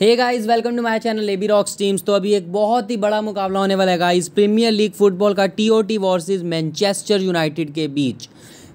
hey guys welcome to my channel AB rocks teams तो अभी एक बहुत ही बड़ा मुकाबला होने वाला है गाइस प्रीमियर लीग फुटबॉल का T O T versus Manchester United के बीच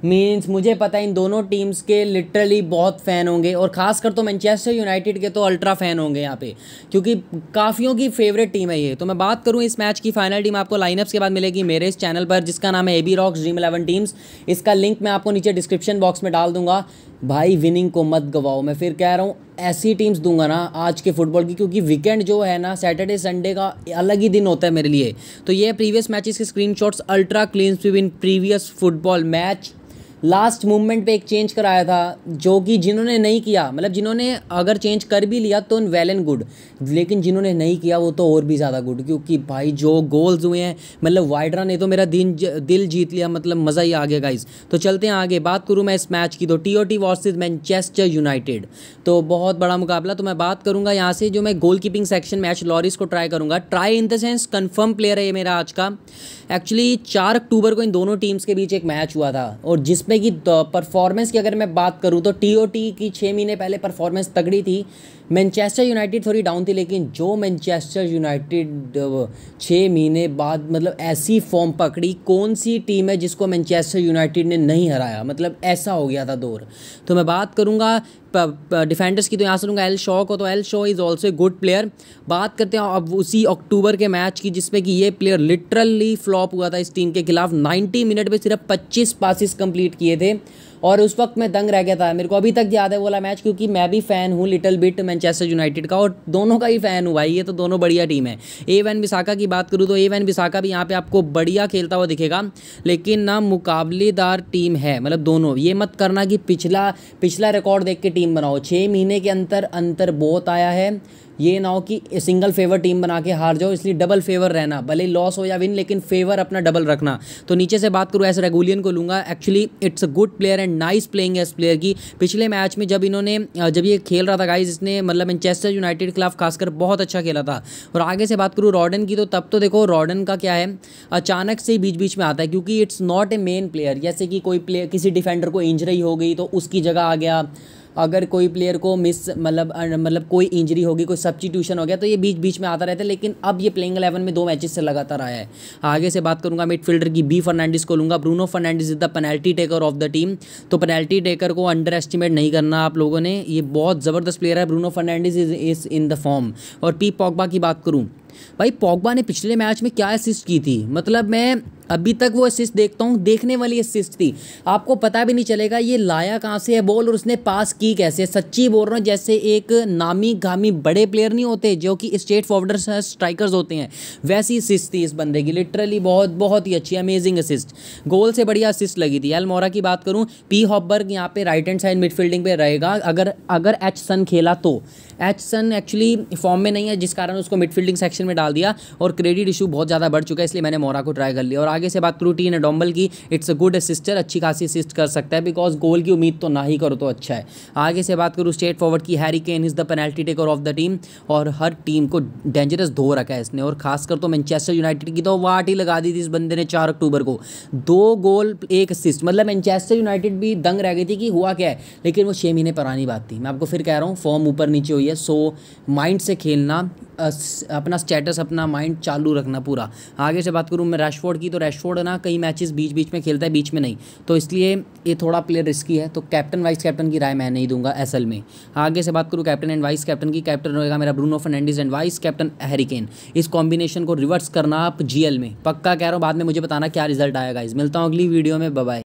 मीन्स मुझे पता है इन दोनों टीम्स के लिटरली बहुत फ़ैन होंगे और खासकर तो मैनचेस्टर यूनाइटेड के तो अल्ट्रा फ़ैन होंगे यहाँ पे क्योंकि काफ़ियों की फेवरेट टीम है ये तो मैं बात करूँ इस मैच की फाइनल टीम आपको लाइनअप्स के बाद मिलेगी मेरे इस चैनल पर जिसका नाम है A B rocks dream eleven teams इसका लिंक मैं आपको नीचे डिस्क्रिप्शन बॉक्स में डाल दूंगा भाई विनिंग को मत गवाओ मैं फिर कह रहा हूँ ऐसी टीम्स दूंगा ना आज के फुटबॉल की क्योंकि वीकेंड जो है ना सैटरडे संडे का अलग ही दिन होता है मेरे लिए तो ये प्रीवियस मैचेस के screenshots ultra clean in previous football match last moment पे एक चेंज कराया था जो कि जिन्होंने नहीं किया मतलब जिन्होंने अगर चेंज कर भी लिया तो वेल एंड गुड लेकिन जिन्होंने नहीं किया वो तो और भी ज़्यादा गुड क्योंकि भाई जो गोल्स हुए हैं मतलब वाइड्रा ने तो मेरा दिन दिल जीत लिया मतलब मज़ा ही आ गया गाइज तो चलते हैं आगे बात करूँ मैं इस मैच की तो T O T versus Manchester United तो बहुत बड़ा मुकाबला तो मैं बात करूँगा यहाँ से जो मैं goal keeping section match Lloris को ट्राई करूँगा try in the sense confirm player है मेरा आज का एक्चुअली चार अक्टूबर को इन दोनों टीम्स के बीच एक मैच हुआ था और जिस जिसमें कि परफॉर्मेंस की अगर मैं बात करूँ तो टी की छः महीने पहले परफॉर्मेंस तगड़ी थी मैनचेस्टर यूनाइटेड थोड़ी डाउन थी लेकिन जो मैनचेस्टर यूनाइटेड छः महीने बाद मतलब ऐसी फॉर्म पकड़ी कौन सी टीम है जिसको मैनचेस्टर यूनाइटेड ने नहीं हराया मतलब ऐसा हो गया था दौर तो मैं बात करूँगा डिफेंडर्स की तो यहाँ सुनूंगा एल शॉ को तो L Shaw is also a good player बात करते हैं अब उसी अक्टूबर के मैच की जिसमें कि ये प्लेयर लिटरली फ्लॉप हुआ था इस टीम के खिलाफ 90 मिनट में सिर्फ 25 पासिस कंप्लीट किए थे और उस वक्त मैं दंग रह गया था मेरे को अभी तक याद है वाला मैच क्योंकि मैं भी फ़ैन हूँ लिटिल बिट मैनचेस्टर यूनाइटेड का और दोनों का ही फ़ैन हूँ भाई ये तो दोनों बढ़िया टीम है ए वैन विशाखा की बात करूँ तो ए वैन विशाखा भी यहाँ पर आपको बढ़िया खेलता हुआ दिखेगा लेकिन ना मुकाबलेदार टीम है मतलब दोनों ये मत करना कि पिछला पिछला रिकॉर्ड देख के टीम बनाओ छः महीने के अंतर अंतर बहुत आया है ये ना हो कि सिंगल फेवर टीम बना के हार जाओ इसलिए डबल फेवर रहना भले लॉस हो या विन लेकिन फेवर अपना डबल रखना तो नीचे से बात करूँ ऐसे रेगुलियन को लूँगा actually it's a good player and nice playing as player की पिछले मैच में जब इन्होंने जब ये खेल रहा था गाइज इसने मतलब मैनचेस्टर यूनाइटेड के खिलाफ खासकर बहुत अच्छा खेला था और आगे से बात करूँ रॉडन की तो तब तो देखो रॉडन का क्या है अचानक से ही बीच बीच में आता है क्योंकि it's not a main player जैसे कि कोई प्लेयर किसी डिफेंडर को इंजरी हो गई तो उसकी जगह आ गया अगर कोई प्लेयर को मिस मतलब मतलब कोई इंजरी होगी कोई सब्सिट्यूशन हो गया तो ये बीच बीच में आता रहता है लेकिन अब ये प्लेइंग एलेवन में दो मैचेस से लगातार आया है आगे से बात करूंगा मिडफील्डर की बी फर्नांडिस को लूँगा Bruno Fernandes is the penalty taker of the team तो पेनल्टी टेकर को अंडर एस्टिमेट नहीं करना आप लोगों ने ये बहुत ज़बरदस्त प्लेयर है Bruno Fernandes is is in the form और पी पॉकबा की बात करूँ भाई पॉगबा ने पिछले मैच में क्या असिस्ट की थी मतलब मैं अभी तक वो असिस्ट देखता हूँ देखने वाली असिस्ट थी आपको पता भी नहीं चलेगा ये लाया कहाँ से है बॉल और उसने पास की कैसे सच्ची बोल रहा हूँ जैसे एक नामी गामी बड़े प्लेयर नहीं होते जो कि स्टेट फॉरवर्डर्स हैं स्ट्राइकर्स होते हैं वैसी असिस्ट थी इस बंदे की लिटरली बहुत बहुत ही अच्छी अमेजिंग असिस्ट गोल से बढ़िया असिस्ट लगी थी एलमोरा की बात करूँ पी हॉबर्ग यहाँ पर राइट एंड साइड मिडफील्डिंग पे रहेगा अगर अगर एच सन खेला तो एच सन एक्चुअली फॉर्म में नहीं है जिस कारण उसको मिडफील्डिंग सेक्शन में डाल दिया और क्रेडिट इशू बहुत ज़्यादा बढ़ चुका है इसलिए मैंने मोरा को ट्राई कर लिया और आगे से बात करूँ टीन एडोम्बल की इट्स अ गुड असिस्टर अच्छी खासी असिस्ट कर सकता है बिकॉज गोल की उम्मीद तो ना ही करो तो अच्छा है आगे से बात करूँ स्ट्रेट फॉरवर्ड की Harry Kane is the penalty taker of the team और हर टीम को डेंजरस धो रखा है इसने और खासकर तो मैनचेस्टर यूनाइटेड की तो वाट ही लगा दी थी इस बंदे ने चार अक्टूबर को दो गोल एक असिस्ट मतलब मैनचेस्टर यूनाइटेड भी दंग रह गई थी कि हुआ क्या है लेकिन वो छः महीने पुरानी बात थी मैं आपको फिर कह रहा हूँ फॉर्म ऊपर नीचे हुई है सो माइंड से खेलना अपना स्टेटस अपना माइंड चालू रखना पूरा आगे से बात करूँ मैं रैशफोर्ड की तो रैशफोर्ड ना कई मैचेस बीच बीच में खेलता है बीच में नहीं तो इसलिए ये थोड़ा प्लेयर रिस्की है तो कैप्टन वाइस कैप्टन की राय मैं नहीं दूंगा एस में आगे से बात करूँ कैप्टन एंड वाइस कैप्टन की कैप्टन रहेगा मेरा Bruno Fernandes and vice captain Harry Kane इस कॉम्बिनेशन को रिवर्स करना आप जी में पक्का कह रहा हूँ बाद में मुझे बताना क्या रिजल्ट आएगा इस मिलता हूँ अगली वीडियो में बबाई